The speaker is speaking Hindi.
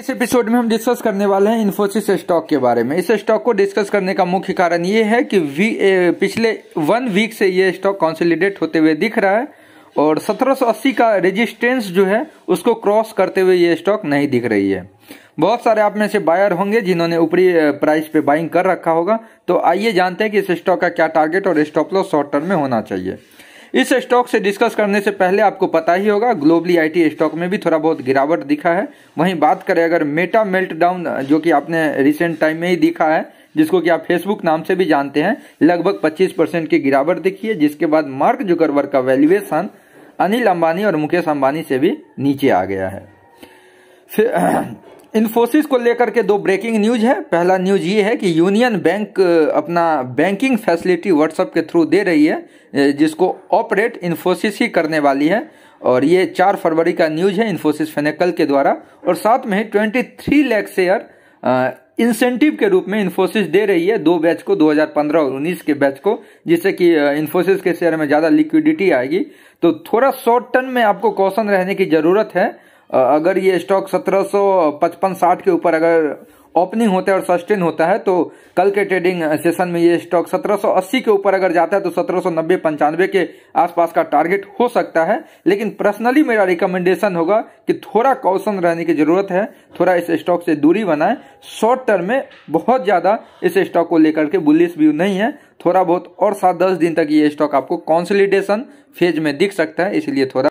इस एपिसोड में हम डिस्कस करने वाले हैं इन्फोसिस स्टॉक के बारे में इस स्टॉक को डिस्कस करने का मुख्य कारण ये है कि वी ए, पिछले वन वीक से ये स्टॉक कॉन्सोलिडेट होते हुए दिख रहा है और 1780 का रेजिस्टेंस जो है उसको क्रॉस करते हुए ये स्टॉक नहीं दिख रही है बहुत सारे आप में से बायर होंगे जिन्होंने ऊपरी प्राइस पे बाइंग कर रखा होगा तो आइए जानते हैं कि इस स्टॉक का क्या टारगेट और स्टॉप लॉस शॉर्ट टर्म में होना चाहिए इस स्टॉक से डिस्कस करने से पहले आपको पता ही होगा ग्लोबली आईटी स्टॉक में भी थोड़ा बहुत गिरावट दिखा है वहीं बात करें अगर मेटा मेल्टडाउन जो कि आपने रिसेंट टाइम में ही दिखा है जिसको कि आप फेसबुक नाम से भी जानते हैं लगभग 25 परसेंट की गिरावट दिखी है जिसके बाद मार्क जुकरवर का वैल्युएशन अनिल अंबानी और मुकेश अंबानी से भी नीचे आ गया है इन्फोसिस को लेकर के दो ब्रेकिंग न्यूज है पहला न्यूज ये है कि यूनियन बैंक अपना बैंकिंग फैसिलिटी व्हाट्सएप के थ्रू दे रही है जिसको ऑपरेट इन्फोसिस ही करने वाली है और ये चार फरवरी का न्यूज है इन्फोसिस फेनेकल के द्वारा और साथ में ही twenty three lakh share incentive के रूप में इन्फोसिस दे रही है दो बैच को 2015 और 19 के बैच को जिससे कि इन्फोसिस के शेयर में ज़्यादा लिक्विडिटी आएगी तो थोड़ा शॉर्ट टर्म में आपको कौशन रहने की ज़रूरत है अगर ये स्टॉक 1755-60 के ऊपर अगर ओपनिंग होता है और सस्टेन होता है तो कल के ट्रेडिंग सेशन में ये स्टॉक 1780 के ऊपर अगर जाता है तो 1790 पंचानवे के आसपास का टारगेट हो सकता है लेकिन पर्सनली मेरा रिकमेंडेशन होगा कि थोड़ा कौशन रहने की जरूरत है थोड़ा इस स्टॉक से दूरी बनाए शॉर्ट टर्म में बहुत ज़्यादा इस स्टॉक को लेकर के बुलिस व्यू नहीं है थोड़ा बहुत और सात दस दिन तक ये स्टॉक आपको कॉन्सलिडेशन फेज में दिख सकता है इसलिए थोड़ा